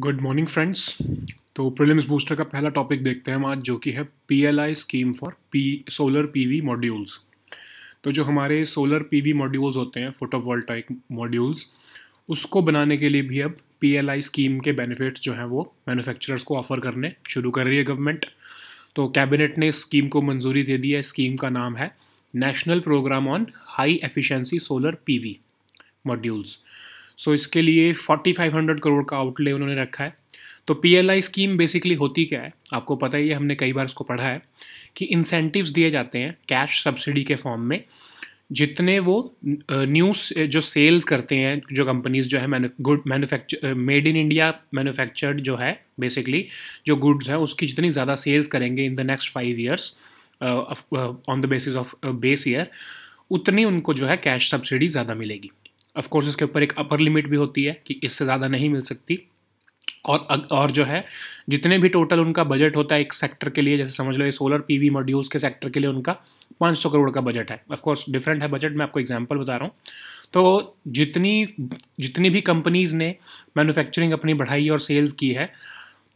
good morning friends तो prelims booster का पहला टॉपिक देखते हैं हम आज जो कि है PLI scheme for P solar PV modules तो जो हमारे सोलर पीवी मॉड्यूल्स होते हैं फोटोवोल्टाइक मॉड्यूल्स उसको बनाने के लिए भी अब पीएलआई स्कीम के बेनिफिट्स जो हैं वो मैन्युफैक्चरर्स को ऑफर करने शुरू कर रही है गवर्नमेंट तो कैबिनेट ने स्कीम को मंजूरी दे दी है स्कीम का नाम है national programme on high efficiency solar PV modules so so, इसके लिए 4500 करोड़ का आउटले उन्होंने रखा है तो पी स्कीम बेसिकली होती क्या है आपको पता ही है हमने कई बार उसको पढ़ा है कि इंसेंटिव्स दिए जाते हैं कैश सब्सिडी के फॉर्म में जितने वो न्यूज जो सेल्स करते हैं जो कंपनीज जो है good manufacture made in India manufactured जो है बेसिकली जो गुड्स है उसकी जितनी ज़्यादा सेल्स करेंगे in the next five years on the basis of base year उतनी उनको जो है कैश सब्सिडी ज़्यादा मिलेगी ऑफ कोर्स इसके ऊपर एक अपर लिमिट भी होती है कि इससे ज़्यादा नहीं मिल सकती और और जो है जितने भी टोटल उनका बजट होता है एक सेक्टर के लिए जैसे समझ लो ये सोलर पीवी मॉड्यूल्स के सेक्टर के लिए उनका 500 करोड़ का बजट है ऑफ कोर्स डिफरेंट है बजट मैं आपको एग्जांपल बता रहा हूँ तो जितनी जितनी भी कंपनीज़ ने मैन्युफैक्चरिंग अपनी बढ़ाई और सेल्स की है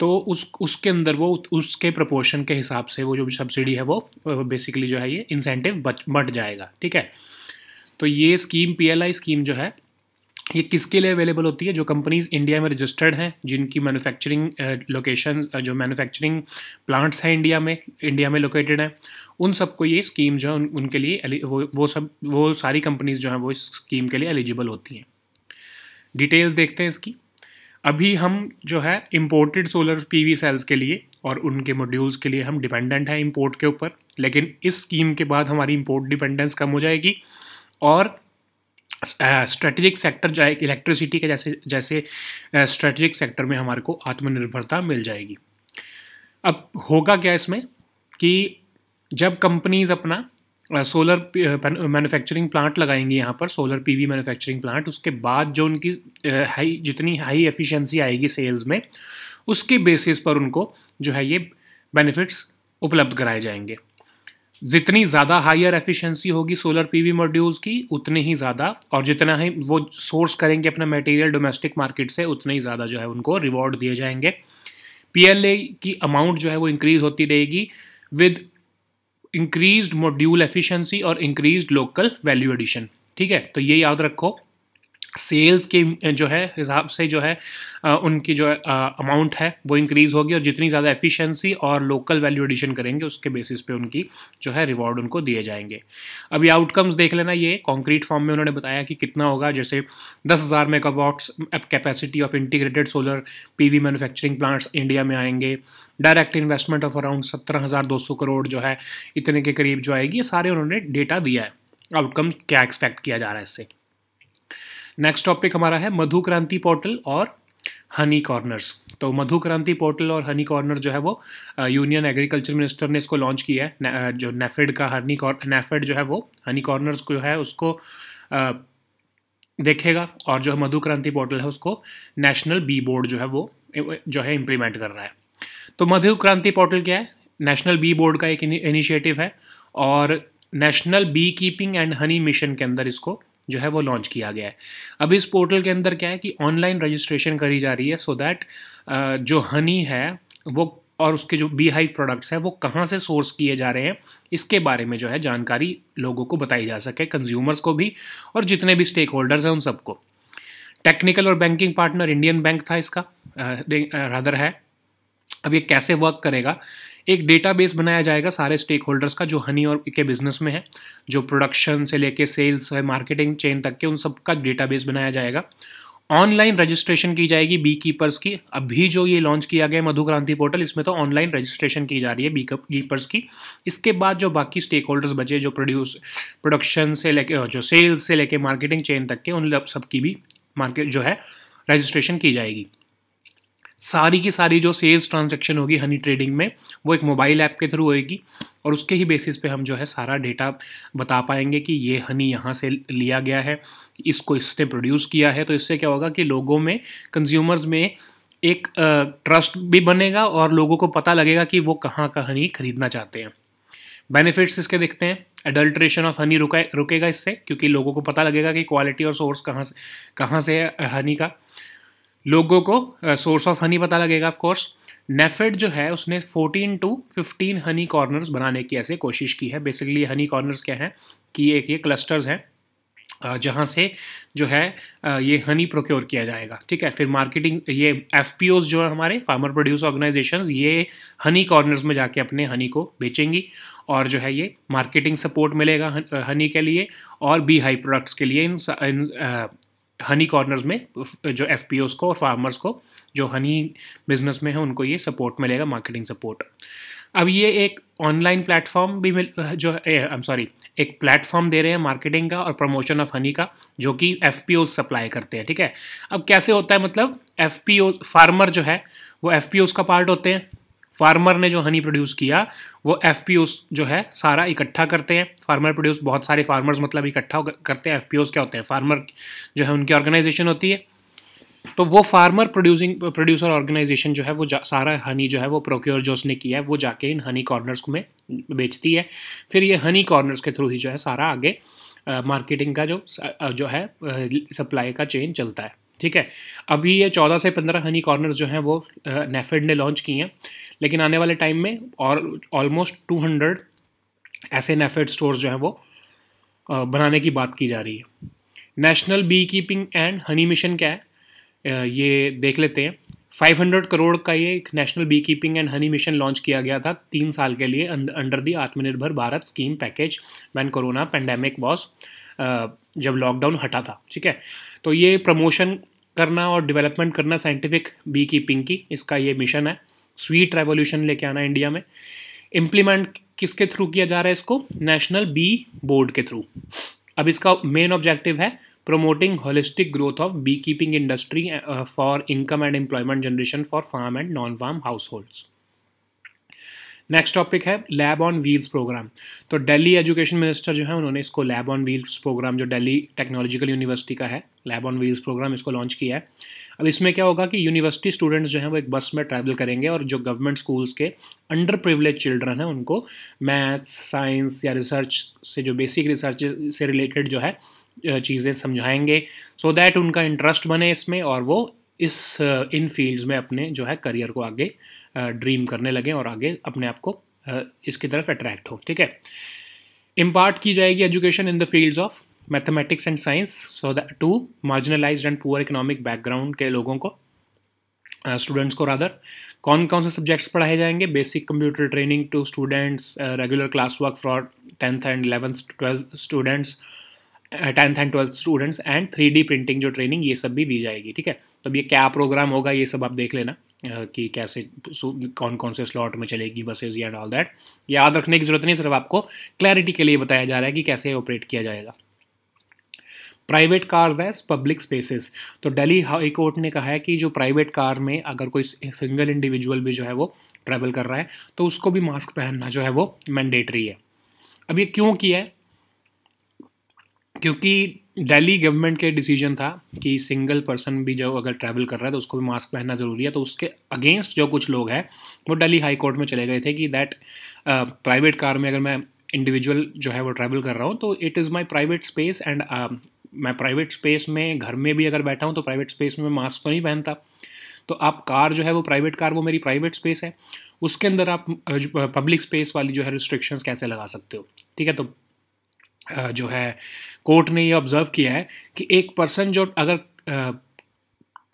तो उस उसके अंदर वो उसके प्रपोर्शन के हिसाब से वो जो सब्सिडी है वो बेसिकली जो है ये इंसेंटिव बच जाएगा ठीक है तो ये स्कीम पीएलआई स्कीम जो है ये किसके लिए अवेलेबल होती है जो कंपनीज इंडिया में रजिस्टर्ड हैं जिनकी मैन्युफैक्चरिंग लोकेशन जो मैन्युफैक्चरिंग प्लांट्स हैं इंडिया में इंडिया में लोकेटेड हैं उन सबको ये स्कीम जो है उन, उनके लिए वो वो सब वो सारी कंपनीज जो हैं वो इस स्कीम के लिए एलिजिबल होती हैं डिटेल्स देखते हैं इसकी अभी हम जो है इम्पोर्टेड सोलर पीवी सेल्स के लिए और उनके मॉड्यूल्स के लिए हम डिपेंडेंट हैं इम्पोर्ट के ऊपर लेकिन इस स्कीम के बाद हमारी इम्पोर्ट डिपेंडेंस कम हो जाएगी और स्ट्रेटेजिक सेक्टर जो है इलेक्ट्रिसिटी के जैसे जैसे स्ट्रेटेजिक सेक्टर में हमारे को आत्मनिर्भरता मिल जाएगी अब होगा क्या इसमें कि जब कंपनीज अपना सोलर मैन्युफैक्चरिंग प्लांट लगाएंगे यहाँ पर सोलर पीवी मैन्युफैक्चरिंग प्लांट उसके बाद जो उनकी हाई जितनी हाई एफिशिएंसी आएगी सेल्स में उसके बेसिस पर उनको जो है ये बेनिफिट्स उपलब्ध कराए जाएंगे जितनी ज़्यादा हायर एफिशिएंसी होगी सोलर पीवी मॉड्यूल्स की उतनी ही ज़्यादा और जितना ही वो सोर्स करेंगे अपना मटेरियल डोमेस्टिक मार्केट से उतने ही ज़्यादा जो है उनको रिवॉर्ड दिए जाएंगे पीएलए की अमाउंट जो है वो इंक्रीज होती रहेगी विद इंक्रीज मॉड्यूल एफिशिएंसी और इंक्रीज लोकल वैल्यू एडिशन ठीक है तो ये याद रखो सेल्स के जो है हिसाब से जो है आ, उनकी जो अमाउंट है वो इंक्रीज़ होगी और जितनी ज़्यादा एफिशिएंसी और लोकल वैल्यू एडिशन करेंगे उसके बेसिस पे उनकी जो है रिवॉर्ड उनको दिए जाएंगे अब ये आउटकम्स देख लेना ये कॉन्क्रीट फॉर्म में उन्होंने बताया कि कितना होगा जैसे दस हज़ार megawatts capacity of integrated solar P manufacturing plants India में आएंगे डायरेक्ट इन्वेस्टमेंट ऑफ अराउंड सत्रह हज़ार दो सौ करोड़ जो है इतने के करीब जो आएगी ये सारे उन्होंने डेटा दिया है आउटकम क्या एक्सपेक्ट किया जा रहा है इससे नेक्स्ट टॉपिक हमारा है मधु क्रांति पोर्टल और हनी कॉर्नर्स तो मधु क्रांति पोर्टल और हनी कॉर्नर जो है वो यूनियन एग्रीकल्चर मिनिस्टर ने इसको लॉन्च किया है ने, जो नेफेड का हनी नेफेड जो है वो हनी कॉर्नर्स को है उसको आ, देखेगा और जो है मधु क्रांति पोर्टल है उसको नेशनल बी बोर्ड जो है वो जो है इम्प्लीमेंट कर रहा है तो मधु क्रांति पोर्टल क्या है नेशनल बी बोर्ड का एक इनिशिएटिव है और national beekeeping and honey mission के अंदर इसको जो है वो लॉन्च किया गया है अब इस पोर्टल के अंदर क्या है कि ऑनलाइन रजिस्ट्रेशन करी जा रही है सो so दैट जो हनी है वो और उसके जो बी हाइव प्रोडक्ट्स हैं वो कहाँ से सोर्स किए जा रहे हैं इसके बारे में जो है जानकारी लोगों को बताई जा सके कंज्यूमर्स को भी और जितने भी स्टेक होल्डर्स हैं उन सबको टेक्निकल और बैंकिंग पार्टनर इंडियन बैंक था इसका रदर है अब ये कैसे वर्क करेगा एक डेटाबेस बनाया जाएगा सारे स्टेक होल्डर्स का जो हनी और के बिजनेस में है जो प्रोडक्शन से लेके सेल्स है मार्केटिंग चेन तक के उन सब का डेटाबेस बनाया जाएगा ऑनलाइन रजिस्ट्रेशन की जाएगी बी कीपर्स की अभी जो ये लॉन्च किया गया मधु क्रांति पोर्टल इसमें तो ऑनलाइन रजिस्ट्रेशन की जा रही है बी कीपर्स की इसके बाद जो बाकी स्टेक होल्डर्स बचे जो प्रोड्यूस प्रोडक्शन से लेके जो सेल्स से लेके मार्केटिंग चेन तक के उन सब की भी मार्केट जो है रजिस्ट्रेशन की जाएगी सारी की सारी जो सेल्स ट्रांजेक्शन होगी हनी ट्रेडिंग में वो एक मोबाइल ऐप के थ्रू होएगी और उसके ही बेसिस पे हम जो है सारा डेटा बता पाएंगे कि ये हनी यहाँ से लिया गया है इसको इसने प्रोड्यूस किया है तो इससे क्या होगा कि लोगों में कंज्यूमर्स में एक ट्रस्ट भी बनेगा और लोगों को पता लगेगा कि वो कहाँ का हनी खरीदना चाहते हैं बेनिफिट्स इसके देखते हैं एडल्ट्रेशन ऑफ हनी रुका रुकेगा इससे क्योंकि लोगों को पता लगेगा कि क्वालिटी और सोर्स कहाँ से कहाँ से है हनी का लोगों को सोर्स ऑफ हनी पता लगेगा ऑफकोर्स नेफेड जो है उसने 14 टू 15 हनी कॉर्नर्स बनाने की ऐसे कोशिश की है बेसिकली हनी कॉर्नर्स क्या हैं कि एक ये क्लस्टर्स हैं जहाँ से जो है ये हनी प्रोक्योर किया जाएगा ठीक है फिर मार्केटिंग ये एफ जो है हमारे फार्मर प्रोड्यूस ऑर्गेनाइजेशन ये हनी कॉर्नर्स में जाके अपने हनी को बेचेंगी और जो है ये मार्केटिंग सपोर्ट मिलेगा हनी के लिए और बी हाई प्रोडक्ट्स के लिए इन, इन हनी कॉर्नर्स में जो एफ को और फार्मर्स को जो हनी बिजनेस में है उनको ये सपोर्ट मिलेगा मार्केटिंग सपोर्ट अब ये एक ऑनलाइन प्लेटफॉर्म भी मिल जो आई एम सॉरी एक प्लेटफॉर्म दे रहे हैं मार्केटिंग का और प्रमोशन ऑफ हनी का जो कि एफ सप्लाई करते हैं ठीक है अब कैसे होता है मतलब एफ फार्मर जो है वो एफ का पार्ट होते हैं फार्मर ने जो हनी प्रोड्यूस किया वो एफ जो है सारा इकट्ठा करते हैं फार्मर प्रोड्यूस बहुत सारे फार्मर्स मतलब इकट्ठा करते हैं एफ क्या होते हैं फार्मर जो है उनकी ऑर्गेनाइजेशन होती है तो वो फार्मर प्रोड्यूसिंग प्रोड्यूसर ऑर्गेनाइजेशन जो है वो सारा हनी जो है वो प्रोक्योर जो उसने किया है वो जाके इन हनी कॉर्नर्स को में बेचती है फिर ये हनी कॉर्नर्स के थ्रू ही जो है सारा आगे मार्केटिंग का जो जो है सप्लाई का चेन चलता है ठीक है अभी ये चौदह से पंद्रह हनी कॉर्नर जो हैं वो नेफेड ने लॉन्च किए हैं लेकिन आने वाले टाइम में और ऑलमोस्ट टू हंड्रेड ऐसे नेफेड स्टोर जो हैं वो बनाने की बात की जा रही है national beekeeping and honey mission क्या है ये देख लेते हैं 500 करोड़ का ये एक national beekeeping and honey mission launch किया गया था तीन साल के लिए under the Atmanirbhar Bharat scheme package when corona pandemic boss जब लॉकडाउन हटा था ठीक है तो ये प्रमोशन करना और डेवलपमेंट करना साइंटिफिक बी कीपिंग की इसका ये मिशन है स्वीट रेवोल्यूशन लेके आना इंडिया में इम्प्लीमेंट किसके थ्रू किया जा रहा है इसको नेशनल बी बोर्ड के थ्रू अब इसका मेन ऑब्जेक्टिव है holistic growth of beekeeping industry for income and employment generation for farm and non farm households next topic है लैब ऑन व्हील्स प्रोग्राम तो दिल्ली एजुकेशन मिनिस्टर जो है उन्होंने इसको लैब ऑन व्हील्स प्रोग्राम जो Delhi technological university का है lab on wheels programme इसको लॉन्च किया है अब इसमें क्या होगा कि यूनिवर्सिटी स्टूडेंट्स जो हैं वो एक बस में ट्रैवल करेंगे और जो गवर्नमेंट स्कूल्स के अंडर प्रिवलेज चिल्ड्रन हैं उनको मैथ्स साइंस या रिसर्च से जो बेसिक रिसर्च से रिलेटेड जो है चीज़ें समझाएंगे सो so दैट उनका इंटरेस्ट बने इसमें और वो इस इन फील्ड्स में अपने जो है करियर को आगे ड्रीम करने लगें और आगे अपने आप को इसकी तरफ अट्रैक्ट हो ठीक है इम्पार्ट की जाएगी education in the fields of mathematics and science so that to marginalise and poor economic background के लोगों को स्टूडेंट्स uh, को रादर कौन कौन से सब्जेक्ट्स पढ़ाए जाएंगे basic computer training to students regular class work for tenth and eleventh twelfth students tenth and twelfth students and three D printing जो ट्रेनिंग ये सब भी दी जाएगी ठीक है तो अब ये क्या प्रोग्राम होगा ये सब आप देख लेना कि कैसे कौन कौन से स्लॉट में चलेगी बसेज या ऑल दैट याद रखने की ज़रूरत नहीं सिर्फ आपको क्लैरिटी के लिए बताया जा रहा है कि कैसे ऑपरेट किया जाएगा private cars as public spaces तो दिल्ली हाई कोर्ट ने कहा है कि जो प्राइवेट कार में अगर कोई सिंगल इंडिविजुअल भी जो है वो ट्रैवल कर रहा है तो उसको भी मास्क पहनना जो है वो मैंडेटरी है अब ये क्यों किया है क्योंकि दिल्ली गवर्नमेंट के डिसीजन था कि सिंगल पर्सन भी जो अगर ट्रैवल कर रहा है तो उसको भी मास्क पहनना ज़रूरी है तो उसके अगेंस्ट जो कुछ लोग हैं वो दिल्ली हाई कोर्ट में चले गए थे कि दैट प्राइवेट कार में अगर मैं इंडिविजुअल जो है वो ट्रैवल कर रहा हूँ तो it is my private space and मैं प्राइवेट स्पेस में घर में भी अगर बैठा हूँ तो प्राइवेट स्पेस में मास्क तो नहीं पहनता तो आप कार जो है वो प्राइवेट कार वो मेरी प्राइवेट स्पेस है उसके अंदर आप पब्लिक स्पेस वाली जो है रिस्ट्रिक्शंस कैसे लगा सकते हो ठीक है तो जो है कोर्ट ने ये ऑब्जर्व किया है कि एक पर्सन जो अगर आ,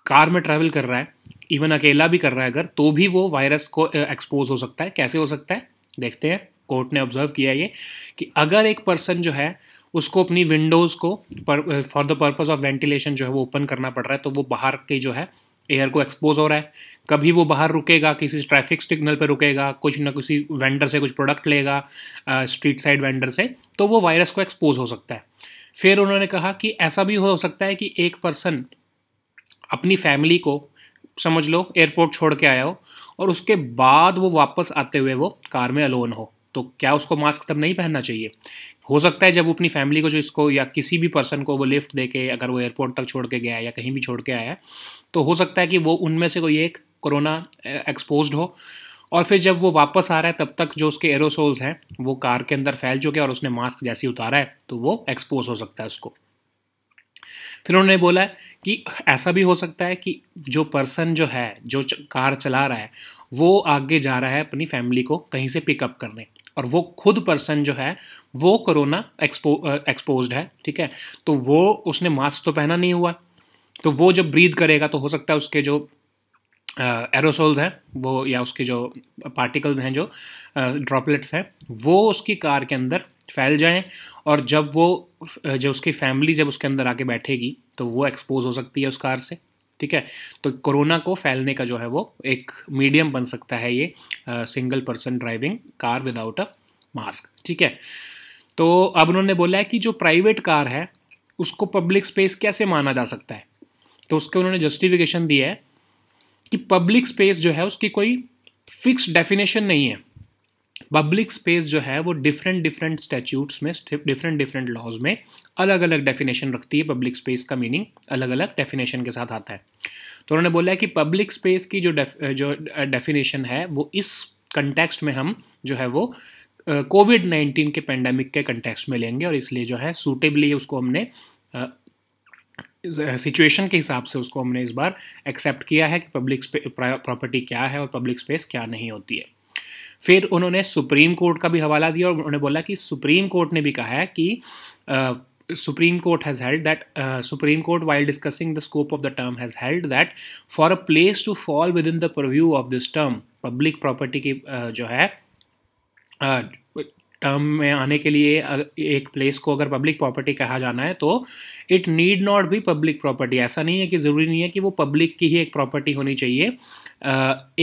कार में ट्रैवल कर रहा है इवन अकेला भी कर रहा है अगर तो भी वो वायरस को एक्सपोज हो सकता है कैसे हो सकता है देखते हैं कोर्ट ने ऑब्जर्व किया ये कि अगर एक पर्सन जो है उसको अपनी विंडोज़ को for the purpose of ventilation जो है वो ओपन करना पड़ रहा है तो वो बाहर के जो है एयर को एक्सपोज हो रहा है कभी वो बाहर रुकेगा किसी ट्रैफिक सिग्नल पे रुकेगा कुछ ना किसी वेंडर से कुछ प्रोडक्ट लेगा स्ट्रीट साइड वेंडर से तो वो वायरस को एक्सपोज हो सकता है फिर उन्होंने कहा कि ऐसा भी हो सकता है कि एक पर्सन अपनी फैमिली को समझ लो एयरपोर्ट छोड़ के आया हो और उसके बाद वो वापस आते हुए वो कार में अलोन हो तो क्या उसको मास्क तब नहीं पहनना चाहिए हो सकता है जब वो अपनी फैमिली को जो इसको या किसी भी पर्सन को वो लिफ्ट दे के अगर वो एयरपोर्ट तक छोड़ के गया या कहीं भी छोड़ के आया तो हो सकता है कि वो उनमें से कोई एक कोरोना एक्सपोज हो और फिर जब वो वापस आ रहा है तब तक जो उसके एरोसोल्स हैं वो कार के अंदर फैल चुके और उसने मास्क जैसे उतारा है तो वो एक्सपोज हो सकता है उसको फिर उन्होंने बोला कि ऐसा भी हो सकता है कि जो पर्सन जो है जो कार चला रहा है वो आगे जा रहा है अपनी फैमिली को कहीं से पिकअप करने और वो खुद पर्सन जो है वो कोरोना एक्सपो एक्सपोज है ठीक है तो वो उसने मास्क तो पहना नहीं हुआ तो वो जब ब्रीद करेगा तो हो सकता है उसके जो एरोसोल्स हैं वो या उसके जो पार्टिकल्स हैं जो ड्रॉपलेट्स हैं वो उसकी कार के अंदर फैल जाएं और जब वो जब उसकी फैमिली जब उसके अंदर आके बैठेगी तो वो एक्सपोज हो सकती है उस कार से ठीक है तो कोरोना को फैलने का जो है वो एक मीडियम बन सकता है ये single person driving car without a mask ठीक है तो अब उन्होंने बोला है कि जो प्राइवेट कार है उसको पब्लिक स्पेस कैसे माना जा सकता है तो उसके उन्होंने जस्टिफिकेशन दिया है कि पब्लिक स्पेस जो है उसकी कोई फिक्स डेफिनेशन नहीं है पब्लिक स्पेस जो है वो डिफरेंट डिफरेंट स्टैच्यूट्स में डिफरेंट डिफरेंट लॉज में अलग अलग डेफिनेशन रखती है पब्लिक स्पेस का मीनिंग अलग अलग डेफिनेशन के साथ आता है तो उन्होंने बोला है कि पब्लिक स्पेस की जो जो डेफिनेशन है वो इस कंटेक्सट में हम जो है वो कोविड नाइन्टीन के पेंडेमिक के कंटेक्सट में लेंगे और इसलिए जो है सूटेबली उसको हमने सिचुएशन के हिसाब से उसको हमने इस बार एक्सेप्ट किया है कि पब्लिक प्रॉपर्टी क्या है और पब्लिक स्पेस क्या नहीं होती है फिर उन्होंने सुप्रीम कोर्ट का भी हवाला दिया और उन्होंने बोला कि सुप्रीम कोर्ट ने भी कहा है कि Supreme Court has held that Supreme Court while discussing the scope of the term has held that for a place to fall within the purview of this term public property की uh, जो है uh, term में आने के लिए एक place को अगर पब्लिक प्रॉपर्टी कहा जाना है तो इट नीड नॉट भी पब्लिक प्रॉपर्टी ऐसा नहीं है कि ज़रूरी नहीं है कि वो पब्लिक की ही एक प्रॉपर्टी होनी चाहिए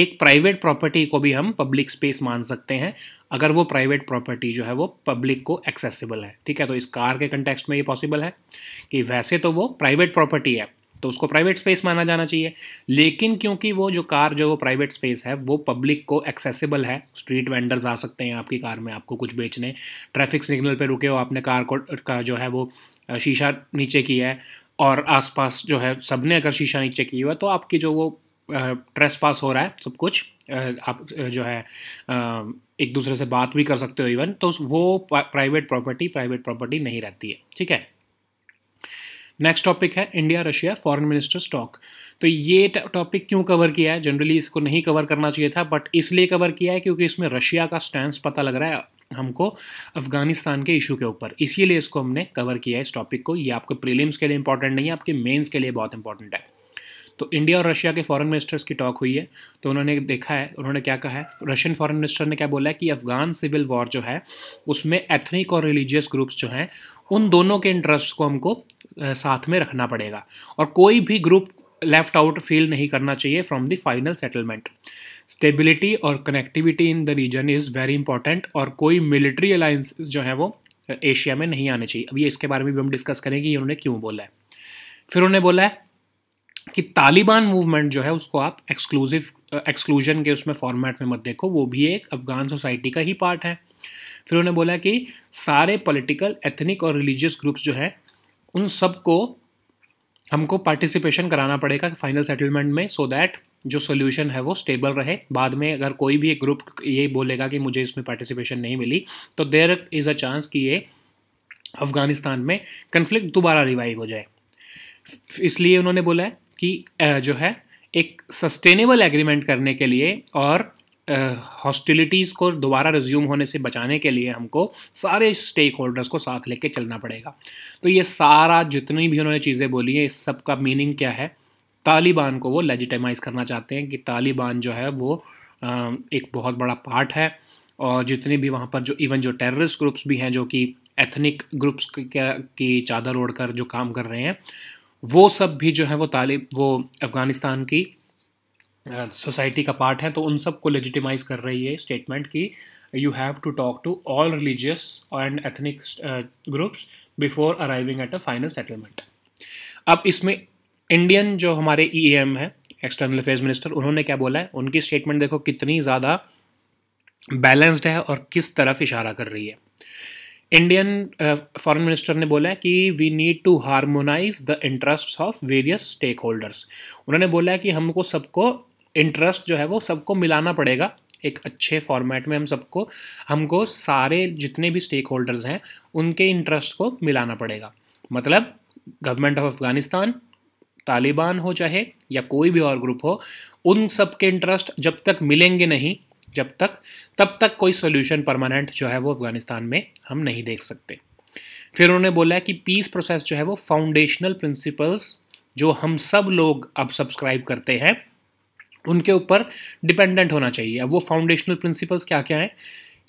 एक प्राइवेट प्रॉपर्टी को भी हम पब्लिक स्पेस मान सकते हैं अगर वो प्राइवेट प्रॉपर्टी जो है वो पब्लिक को एक्सेसिबल है ठीक है तो इस कार के कंटेक्सट में ये पॉसिबल है कि वैसे तो वो प्राइवेट प्रॉपर्टी है तो उसको प्राइवेट स्पेस माना जाना चाहिए लेकिन क्योंकि वो जो कार जो वो प्राइवेट स्पेस है वो पब्लिक को एक्सेसिबल है स्ट्रीट वेंडर्स आ सकते हैं आपकी कार में आपको कुछ बेचने ट्रैफिक सिग्नल पे रुके हो आपने कार को का जो है वो शीशा नीचे किया है और आसपास जो है सब ने अगर शीशा नीचे किया हुआ तो आपकी जो वो ट्रेस पास हो रहा है सब कुछ आप जो है एक दूसरे से बात भी कर सकते हो इवन तो वो प्राइवेट प्रॉपर्टी प्राइवेट प्रॉपर्टी नहीं रहती है ठीक है नेक्स्ट टॉपिक है India Russia foreign ministers talk तो ये टॉपिक क्यों कवर किया है जनरली इसको नहीं कवर करना चाहिए था बट इसलिए कवर किया है क्योंकि इसमें रशिया का स्टैंड पता लग रहा है हमको अफगानिस्तान के इशू के ऊपर इसीलिए इसको हमने कवर किया है इस टॉपिक को ये आपके प्रीलिम्स के लिए इंपॉर्टेंट नहीं है आपके मेंस के लिए बहुत इंपॉर्टेंट है तो इंडिया और रशिया के फॉरेन मिनिस्टर्स की टॉक हुई है तो उन्होंने देखा है उन्होंने क्या कहा है रशियन फॉरेन मिनिस्टर ने क्या बोला है कि अफगान सिविल वॉर जो है उसमें एथनिक और रिलीजियस ग्रुप्स जो हैं उन दोनों के इंटरेस्ट को हमको साथ में रखना पड़ेगा और कोई भी ग्रुप लेफ्ट आउट फील नहीं करना चाहिए from the final settlement stability और connectivity in the region is very important और कोई मिलिट्री अलायंस जो है वो एशिया में नहीं आने चाहिए अभी इसके बारे में भी हम डिस्कस करेंगे कि उन्होंने क्यों बोला है फिर उन्होंने बोला है कि तालिबान मूवमेंट जो है उसको आप एक्सक्लूसिव एक्सक्लूजन के उसमें फॉर्मेट में मत देखो वो भी एक अफगान सोसाइटी का ही पार्ट है फिर उन्होंने बोला कि सारे पॉलिटिकल एथनिक और रिलीजियस ग्रुप्स जो है उन सबको हमको पार्टिसिपेशन कराना पड़ेगा फाइनल सेटलमेंट में सो so दैट जो सोल्यूशन है वो स्टेबल रहे बाद में अगर कोई भी एक ग्रुप ये बोलेगा कि मुझे इसमें पार्टिसिपेशन नहीं मिली तो देर इज़ अ चांस कि ये अफ़गानिस्तान में कन्फ्लिक्ट दोबारा रिवाइव हो जाए इसलिए उन्होंने बोला है कि जो है एक सस्टेनेबल एग्रीमेंट करने के लिए और हॉस्टिलिटीज़ को दोबारा रिज्यूम होने से बचाने के लिए हमको सारे स्टेक होल्डर्स को साथ लेके चलना पड़ेगा तो ये सारा जितनी भी उन्होंने चीज़ें बोली हैं इस सब का मीनिंग क्या है तालिबान को वो लेजिटमाइज़ करना चाहते हैं कि तालिबान जो है वो एक बहुत बड़ा पार्ट है और जितने भी वहाँ पर जो इवन जो टेररिस्ट ग्रुप्स भी हैं जो कि एथनिक ग्रुप्स की चादर ओढ़ कर जो काम कर रहे हैं वो सब भी जो है वो तालिब वो अफ़गानिस्तान की सोसाइटी का पार्ट है तो उन सब को लेजिटिमाइज कर रही है स्टेटमेंट की you have to talk to all religious and ethnic groups before arriving at a final settlement अब इसमें इंडियन जो हमारे ई एम है एक्सटर्नल अफेयर्स मिनिस्टर उन्होंने क्या बोला है उनकी स्टेटमेंट देखो कितनी ज़्यादा बैलेंस्ड है और किस तरफ इशारा कर रही है इंडियन फॉरेन मिनिस्टर ने बोला है कि we need to harmonise the interest of various stakeholders उन्होंने बोला है कि हमको सबको इंटरेस्ट जो है वो सबको मिलाना पड़ेगा एक अच्छे फॉर्मेट में हम सबको हमको सारे जितने भी स्टेक होल्डर्स हैं उनके इंटरेस्ट को मिलाना पड़ेगा मतलब गवर्नमेंट ऑफ अफगानिस्तान तालिबान हो चाहे या कोई भी और ग्रुप हो उन सब के इंटरेस्ट जब तक मिलेंगे नहीं जब तक तब तक कोई सोल्यूशन परमानेंट जो है वो अफगानिस्तान में हम नहीं देख सकते फिर उन्होंने बोला कि पीस प्रोसेस जो है वो फाउंडेशनल प्रिंसिपल्स जो हम सब लोग अब सब्सक्राइब करते हैं उनके ऊपर डिपेंडेंट होना चाहिए अब वो फाउंडेशनल प्रिंसिपल्स क्या क्या हैं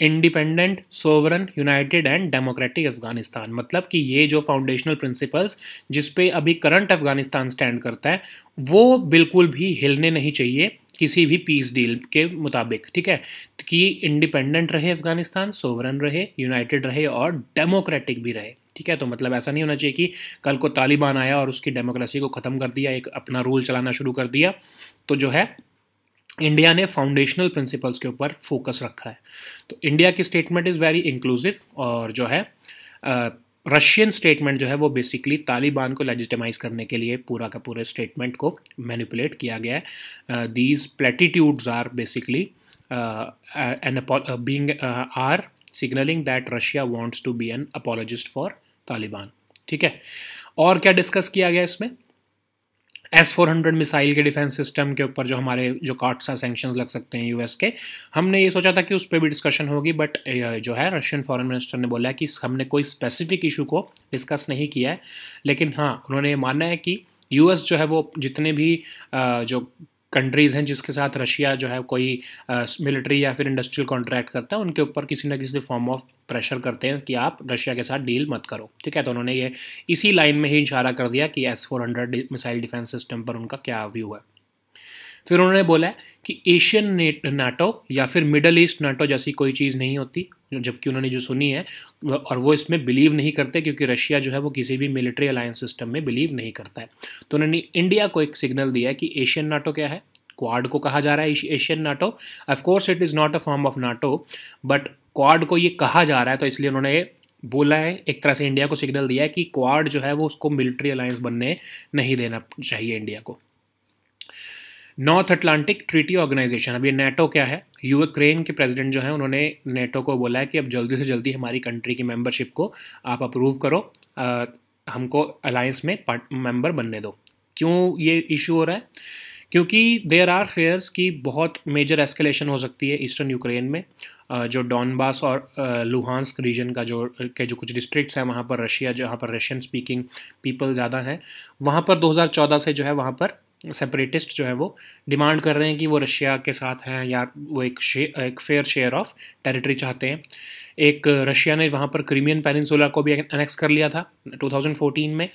independent sovereign united and democratic Afghanistan मतलब कि ये जो फाउंडेशनल प्रिंसिपल्स जिस पे अभी करंट अफगानिस्तान स्टैंड करता है वो बिल्कुल भी हिलने नहीं चाहिए किसी भी पीस डील के मुताबिक ठीक है कि इंडिपेंडेंट रहे अफगानिस्तान सोवरन रहे यूनाइटेड रहे और डेमोक्रेटिक भी रहे ठीक है तो मतलब ऐसा नहीं होना चाहिए कि कल को तालिबान आया और उसकी डेमोक्रेसी को ख़त्म कर दिया एक अपना रूल चलाना शुरू कर दिया तो जो है इंडिया ने फाउंडेशनल प्रिंसिपल्स के ऊपर फोकस रखा है तो इंडिया की स्टेटमेंट इज़ वेरी इंक्लूसिव और जो है रशियन स्टेटमेंट जो है वो बेसिकली तालिबान को लेजिटमाइज करने के लिए पूरा का पूरे स्टेटमेंट को मैनिपुलेट किया गया है these platitudes are basically an being are signalling that Russia wants to be an apologist for Taliban ठीक है और क्या डिस्कस किया गया इसमें एस फोर हंड्रेड मिसाइल के डिफेंस सिस्टम के ऊपर जो हमारे जो हैं सेंक्शन लग सकते हैं यूएस के हमने ये सोचा था कि उस पर भी डिस्कशन होगी बट जो है रशियन फॉरेन मिनिस्टर ने बोला है कि हमने कोई स्पेसिफिक इशू को डिस्कस नहीं किया है लेकिन हाँ उन्होंने ये माना है कि यूएस जो है वो जितने भी जो कंट्रीज़ हैं जिसके साथ रशिया जो है कोई मिलिट्री uh, या फिर इंडस्ट्रियल कॉन्ट्रैक्ट करता है उनके ऊपर किसी ना किसी फॉर्म ऑफ प्रेशर करते हैं कि आप रशिया के साथ डील मत करो ठीक है तो उन्होंने ये इसी लाइन में ही इशारा कर दिया कि S four hundred missile defence system पर उनका क्या व्यू है फिर उन्होंने बोला कि एशियन नाटो या फिर मिडल ईस्ट नाटो जैसी कोई चीज़ नहीं होती जबकि उन्होंने जो सुनी है और वो इसमें बिलीव नहीं करते क्योंकि रशिया जो है वो किसी भी मिलिट्री अलायंस सिस्टम में बिलीव नहीं करता है तो उन्होंने इंडिया को एक सिग्नल दिया है कि एशियन नाटो क्या है क्वाड को कहा जा रहा है Asian NATO of course it is not a form of NATO but Quad को ये कहा जा रहा है तो इसलिए उन्होंने बोला है एक तरह से इंडिया को सिग्नल दिया है कि क्वाड जो है वो उसको मिलिट्री अलायंस बनने नहीं देना चाहिए इंडिया को नॉर्थ अटलांटिक ट्रीटी ऑर्गेनाइजेशन अब ये नेटो क्या है यूक्रेन के प्रेसिडेंट जो है उन्होंने नेटो को बोला है कि अब जल्दी से जल्दी हमारी कंट्री की मेंबरशिप को आप अप्रूव करो आ, हमको अलायंस में मेंबर बनने दो क्यों ये इशू हो रहा है क्योंकि देर आर फेयर्स की बहुत मेजर एस्केलेशन हो सकती है ईस्टर्न यूक्रेन में जो डॉनबास और लुहानस्क रीजन का जो के जो कुछ डिस्ट्रिक्ट्स हैं वहाँ पर रशिया जहाँ पर रशियन स्पीकिंग पीपल ज़्यादा हैं वहाँ पर 2014 से जो है वहाँ पर सेपरेटिस्ट जो है वो डिमांड कर रहे हैं कि वो रशिया के साथ हैं या वो एक शे एक फेयर शेयर ऑफ टेरिटरी चाहते हैं एक रशिया uh, ने वहाँ पर क्रीमियन पेनिनसुला को भी अनेक्स कर लिया था 2014 में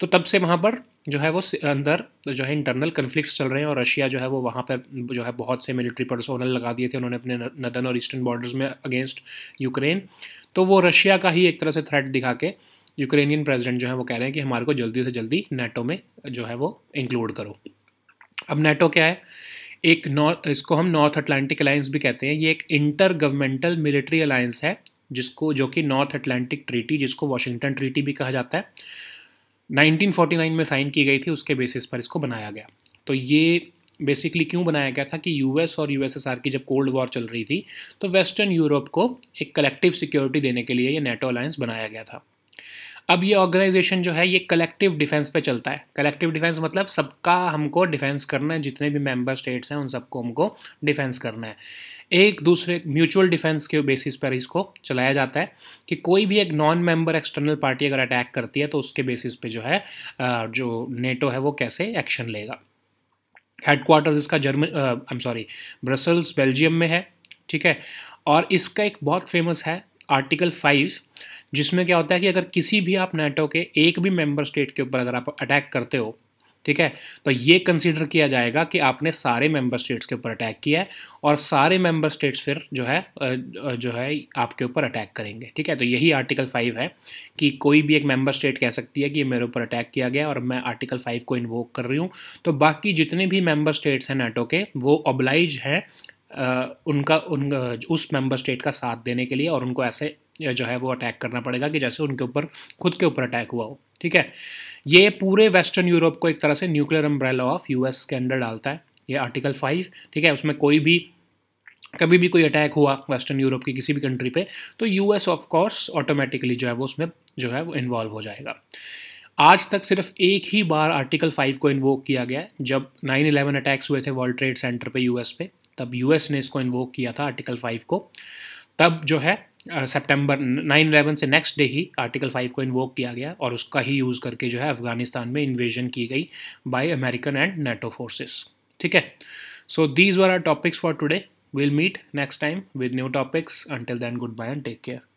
तो तब से वहाँ पर जो है वो अंदर जो है इंटरनल कन्फ्लिक्ट चल रहे हैं और रशिया जो है वो वहाँ पर जो है बहुत से मिलिट्री पर्सोनल लगा दिए थे उन्होंने अपने नदन और ईस्टर्न बॉर्डर्स में अगेंस्ट यूक्रेन तो वो रशिया का ही एक तरह से थ्रेट दिखा के यूक्रेनियन प्रेसिडेंट जो है वो कह रहे हैं कि हमारे को जल्दी से जल्दी नेटो में जो है वो इंक्लूड करो अब नेटो क्या है एक नॉर्थ इसको हम नॉर्थ अटलांटिक अलायंस भी कहते हैं ये एक इंटर गवर्नमेंटल मिलिट्री अलायंस है जिसको जो कि नॉर्थ अटलांटिक ट्रीटी जिसको वाशिंगटन ट्रीटी भी कहा जाता है 1949 में साइन की गई थी उसके बेसिस पर इसको बनाया गया तो ये बेसिकली क्यों बनाया गया था कि यूएस और यूएसएसआर की जब कोल्ड वॉर चल रही थी तो वेस्टर्न यूरोप को एक कलेक्टिव सिक्योरिटी देने के लिए ये नेटो अलायंस बनाया गया था अब ये ऑर्गेनाइजेशन जो है ये कलेक्टिव डिफेंस पे चलता है कलेक्टिव डिफेंस मतलब सबका हमको डिफेंस करना है जितने भी मेंबर स्टेट्स हैं उन सबको हमको डिफेंस करना है एक दूसरे म्यूचुअल डिफेंस के बेसिस पर इसको चलाया जाता है कि कोई भी एक नॉन मेंबर एक्सटर्नल पार्टी अगर अटैक करती है तो उसके बेसिस पे जो है जो नेटो है वो कैसे एक्शन लेगा हेडक्वार्टर्स इसका German I am sorry Brussels Belgium में है ठीक है और इसका एक बहुत फेमस है आर्टिकल फाइव जिसमें क्या होता है कि अगर किसी भी आप नेटो के एक भी मेंबर स्टेट के ऊपर अगर आप अटैक करते हो ठीक है तो ये कंसीडर किया जाएगा कि आपने सारे मेंबर स्टेट्स के ऊपर अटैक किया है और सारे मेंबर स्टेट्स फिर जो है जो है आपके ऊपर अटैक करेंगे ठीक है तो यही आर्टिकल फाइव है कि कोई भी एक मेंबर स्टेट कह सकती है कि ये मेरे ऊपर अटैक किया गया और मैं आर्टिकल फाइव को इन्वोक कर रही हूँ तो बाकी जितने भी मेम्बर स्टेट्स हैं नाटो के वो ऑब्लाइज हैं उनका उन उस मेंबर स्टेट का साथ देने के लिए और उनको ऐसे जो है वो अटैक करना पड़ेगा कि जैसे उनके ऊपर खुद के ऊपर अटैक हुआ हो ठीक है ये पूरे वेस्टर्न यूरोप को एक तरह से न्यूक्लियर अम्ब्रेला ऑफ यूएस के अंडर डालता है ये आर्टिकल फाइव ठीक है उसमें कोई भी कभी भी कोई अटैक हुआ वेस्टर्न यूरोप की किसी भी कंट्री पे तो एस ऑफ कोर्स ऑटोमेटिकली जो है वो उसमें जो है वो इन्वॉल्व हो जाएगा आज तक सिर्फ एक ही बार आर्टिकल फाइव को इन्वोक किया गया है जब नाइन इलेवन अटैक्स हुए थे वर्ल्ड ट्रेड सेंटर पे यूएस पे तब यूएस ने इसको इन्वोक किया था आर्टिकल फाइव को तब जो है सेप्टेम्बर नाइन इलेवन से नेक्स्ट डे ही आर्टिकल फाइव को इन्वोक किया गया और उसका ही यूज़ करके जो है अफगानिस्तान में इन्वेजन की गई by American and NATO forces ठीक है so these were are topics for today meet next time with new topics until then goodbye and take care